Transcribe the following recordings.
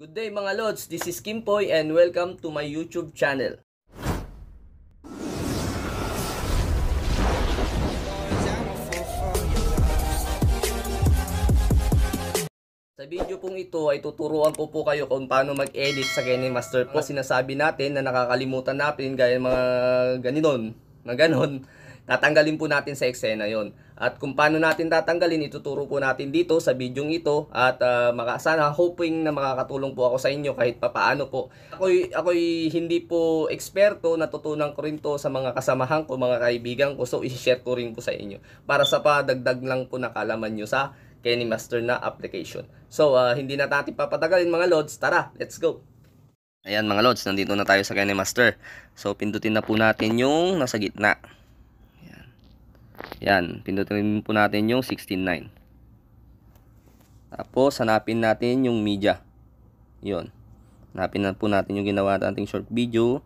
Good day mga Lods, this is Kimpoy and welcome to my YouTube channel. Sa video pong ito ay tuturuan ko po, kayo kung paano mag-edit sa KineMaster Pro. Sinasabi natin na nakakalimutan natin gaya mga ganinon, na ganon tatanggalin po natin sa eksena yon. At kung paano natin tatanggalin, ituturo po natin dito sa bidyong ito at uh, ah, makasana hoping na makakatulong po ako sa inyo kahit papaano po. Ako'y, ako'y hindi po eksperto, natutunan ko rin to sa mga kasamahan ko, mga kaibigan ko. So i-share ko rin po sa inyo para sa padagdag lang po nakalaman nyo sa Kenny Master na application. So uh, hindi na natin papatagalin mga lods, tara, let's go! Ayan mga lods, nandito na tayo sa Kenny Master. So pindutin na po natin yung nasa gitna. Yan, pindutin po natin yung 169. Tapos hanapin natin yung media. 'Yon. Hanapin na po natin yung ginawa nating short video.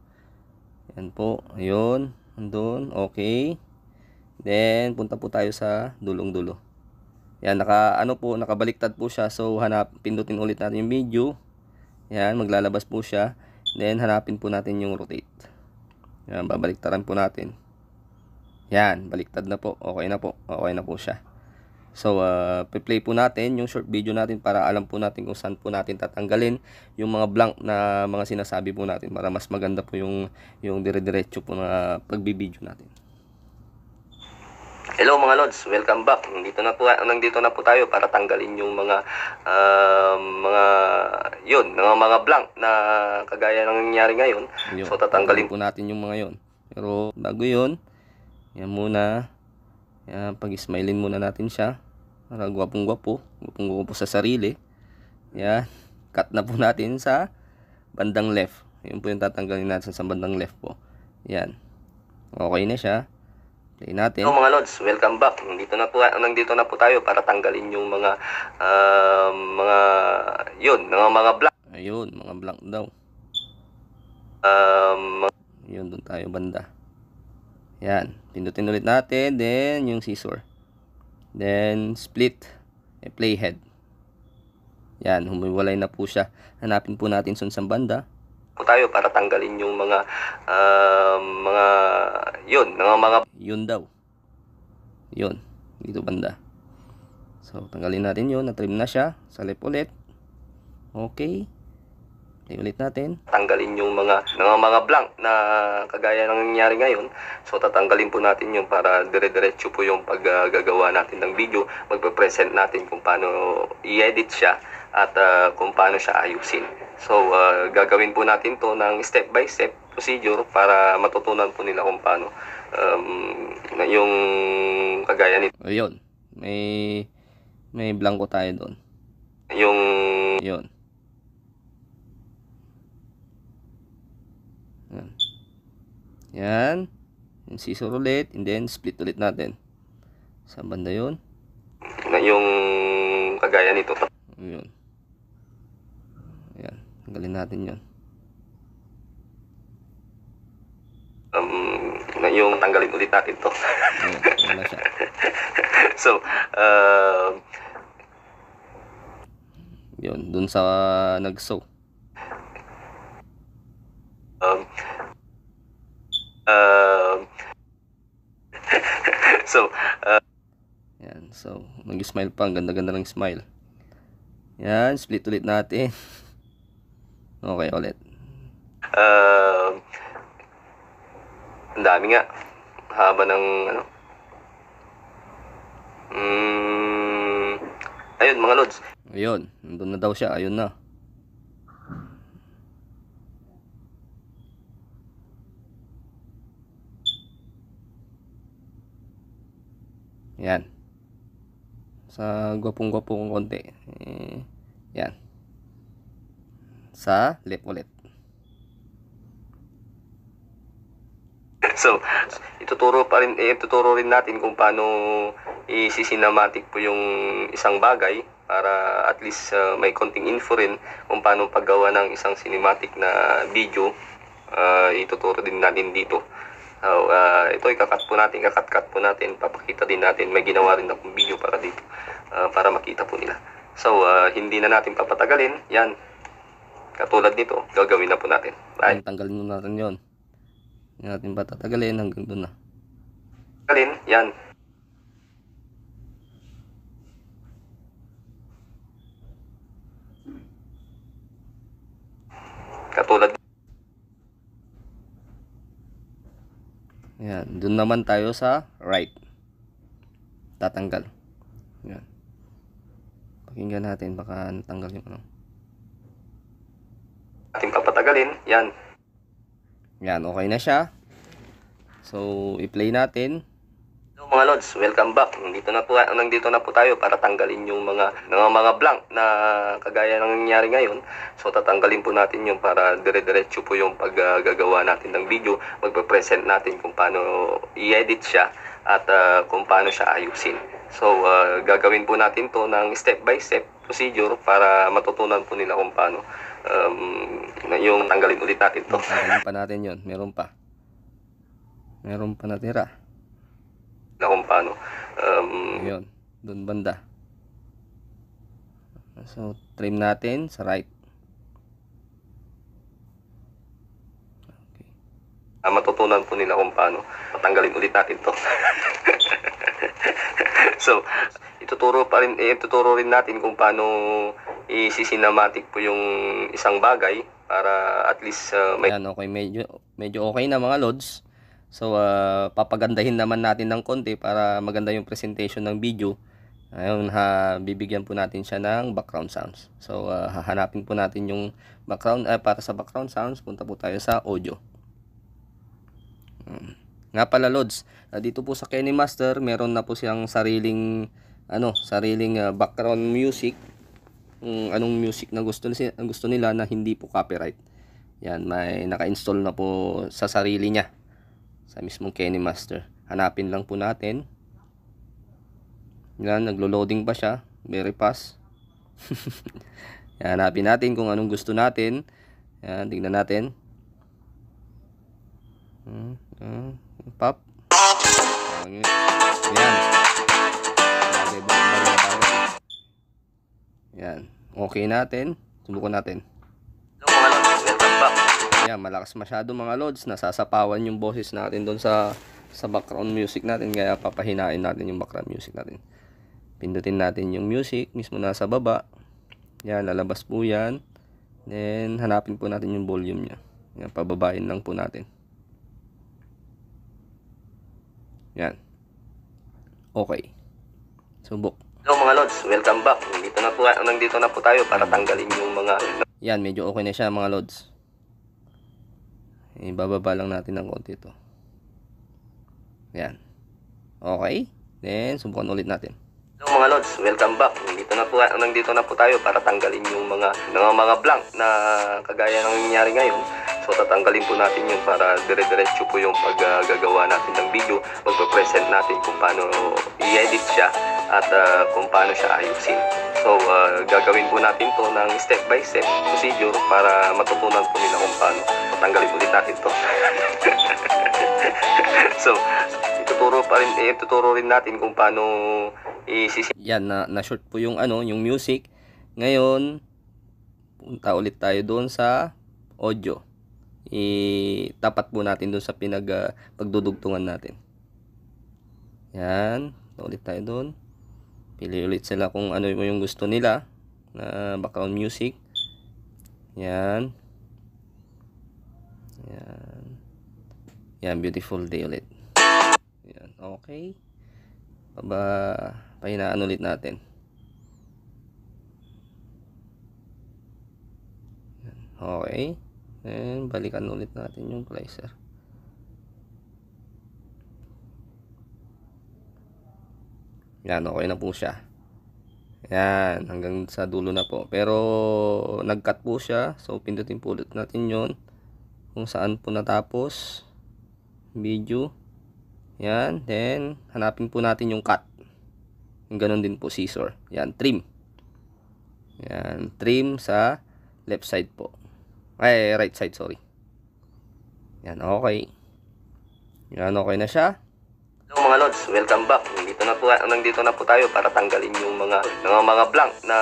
Yan po, ayun, andun, okay. Then punta po tayo sa dulong-dulo. Yan, naka ano po, nakabaliktad po siya. So hanap pindutin ulit natin yung video. Yan, maglalabas po siya. Then hanapin po natin yung rotate. Yan, babaliktaran po natin. Yan, baliktad na po. Okay na po. Okay na po siya. So, uh, ah, play po natin yung short video natin para alam po natin kung saan po natin tatanggalin yung mga blank na mga sinasabi po natin para mas maganda po yung, yung dire-diretso po na pagbibideo natin. Hello mga lords, welcome back. Nandito na po nandito na po tayo para tanggalin yung mga uh, mga yun, mga mga blank na kagaya ng nangyari ngayon. Yun. So tatanggalin po natin yung mga yun. Pero bago 'yon, yan muna. Yan, pag-smilein muna natin siya. Para gwapong gwapo. Gwapong gwapo sa sarili. Yan. Cut na po natin sa bandang left. Yun po yung tatanggalin natin sa bandang left po. Yan. Okay na siya. Play natin. Hello mga lods, welcome back. Nandito na po nandito na po tayo para tanggalin yung mga uh, mga yun, mga mga black. Ayun, mga black daw. Um, uh, yun doon tayo banda. Yan. Pindutin ulit natin. Then, yung scissor. Then, split. E, playhead. Yan. Humiwalay na po siya. Hanapin po natin sa banda po tayo para tanggalin yung mga uh, mga yun, mga mga yun daw. Yun, dito banda. So tanggalin natin yun, na-trim na siya. Salip ulit. Okay. Iulit natin. Tanggalin yung mga mga, mga blank na kagaya ng nangyari ngayon. So tatanggalin po natin yung para dire-diretso po yung paggagawa natin ng video. Magpe-present natin kung paano i-edit siya at uh, kung paano siya ayusin. So uh, gagawin po natin to ng step by step procedure para matutunan po nila kung paano um, yung kagaya nito. Ayun. May may blanko tayo doon. Yung yun Yan. Yung scissor ulit. And then, split ulit natin. sa banda yun? Na yung kagaya nito. Yun. Yan. Tanggalin natin yun. Um, na yung tanggalin ulit natin to. Ayan, wala siya. so, uh, yun, dun sa uh, nag-sew. So, nag-smile pa. Ang ganda-ganda ng smile. Yan, split ulit natin. okay, ulit. Um, ang dami nga. Haba ng ano. Mm, ayun, mga lods. Ayun, nandun na daw siya. Ayun na. Yan sa gwapong-gwapong konti. Eh, yan. Sa left ulit. So, ituturo pa rin, eh, ituturo rin natin kung paano i-cinematic po yung isang bagay para at least uh, may konting info rin kung paano paggawa ng isang cinematic na video. Uh, ituturo din natin dito. So, uh, ah, ito ikakat po natin, ikakat-cut po natin, papakita din natin, may ginawa rin akong video para dito, uh, para makita po nila. So, uh, hindi na natin papatagalin, yan. Katulad nito, gagawin na po natin. Right? Tanggalin mo natin yon. Hindi natin patatagalin hanggang doon na. Tanggalin, yan. Katulad Yan. Doon naman tayo sa right. Tatanggal. Yan. Pakinggan natin. Baka natanggal yung ano. Ating papatagalin. Yan. Yan. Okay na siya. So, i-play natin mga lods, welcome back. Nandito na po, nandito na po tayo para tanggalin yung mga mga, mga blank na kagaya ng nangyari ngayon. So tatanggalin po natin yung para dire-diretso po yung paggagawa natin ng video, magpe-present natin kung paano i-edit siya at uh, kung paano siya ayusin. So uh, gagawin po natin to ng step by step procedure para matutunan po nila kung paano um, yung tanggalin ulit natin to. Meron pa natin yon, meron pa. Meron pa natira na kung paano. Um, Yun, doon banda. So, trim natin sa right. Okay. Uh, matutunan po nila kung paano. Patanggalin ulit natin to. so, ituturo pa rin, eh, ituturo rin natin kung paano isisinamatic po yung isang bagay para at least uh, may... Ayan, okay. Medyo, medyo okay na mga lods. So, uh, papagandahin naman natin ng konti para maganda yung presentation ng video. Ngayon, ha, bibigyan po natin siya ng background sounds. So, uh, hahanapin po natin yung background. Uh, para sa background sounds, punta po tayo sa audio. Hmm. Nga pala, Lods. Uh, dito po sa Kenny Master, meron na po siyang sariling, ano, sariling uh, background music. Kung anong music na gusto, gusto nila na hindi po copyright. Yan, may naka-install na po sa sarili niya sa mismong Kenny Master. Hanapin lang po natin. Yan, naglo-loading ba siya? Very fast. Yan, hanapin natin kung anong gusto natin. Yan, tingnan natin. Hmm, hmm, pop. Yan. Yan. Okay natin. Subukan natin. Yan, malakas masyado mga lods. Nasasapawan yung boses natin doon sa, sa background music natin. Kaya papahinain natin yung background music natin. Pindutin natin yung music mismo nasa baba. Yan, lalabas po yan. Then, hanapin po natin yung volume niya. Yan, pababain lang po natin. Yan. Okay. Subok. Hello mga lods, welcome back. Dito na po, nandito na po tayo para tanggalin yung mga... Yan, medyo okay na siya mga lods ibababa lang natin ng konti ito yan okay then subukan ulit natin Hello mga Lods, welcome back. Dito na po, ah, nandito na po tayo para tanggalin yung mga mga, mga blank na kagaya ng nangyari ngayon. So tatanggalin po natin yun para dire-diretso po yung paggagawa uh, natin ng video. Magpa-present natin kung paano i-edit siya at uh, kung paano siya ayusin. So uh, gagawin po natin to ng step by step procedure para matutunan po nila kung paano tatanggalin ulit natin to so ituturo pa rin ituturo eh, rin natin kung paano isisim yan na, na short po yung ano yung music ngayon punta ulit tayo doon sa audio i itapat po natin doon sa pinag uh, pagdudugtungan natin yan ulit tayo doon pili ulit sila kung ano yung gusto nila na uh, background music yan yan. Yan, beautiful day ulit. Yan, okay. Paba, pahinaan ulit natin. Yan, okay. Then, balikan ulit natin yung slicer. Yan, okay na po siya. Yan, hanggang sa dulo na po. Pero, nag-cut po siya. So, pindutin po ulit natin yon kung saan po natapos video yan then hanapin po natin yung cut yung ganun din po scissor yan trim yan trim sa left side po ay right side sorry yan okay yan okay na siya Hello mga lords, welcome back. Dito na po dito na po tayo para tanggalin yung mga mga mga blank na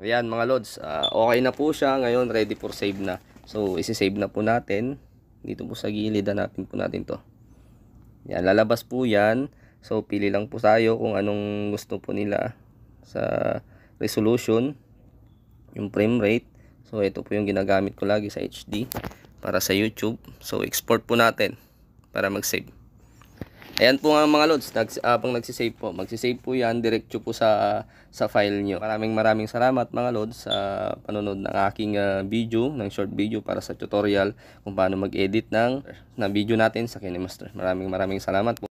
Ayan mga lords, uh, ah, okay na po siya. Ngayon ready for save na. So, isi-save na po natin. Dito po sa gilid, hanapin po natin to. Yan, lalabas po yan. So, pili lang po tayo kung anong gusto po nila sa resolution, yung frame rate. So, ito po yung ginagamit ko lagi sa HD para sa YouTube. So, export po natin para mag-save. Ayan po nga mga lods, nags, habang ah, nagsisave po, magsisave po yan, diretso po sa, sa file nyo. Maraming maraming salamat mga lods sa panonood ng aking uh, video, ng short video para sa tutorial kung paano mag-edit ng, ng video natin sa Kinemaster. Maraming maraming salamat po.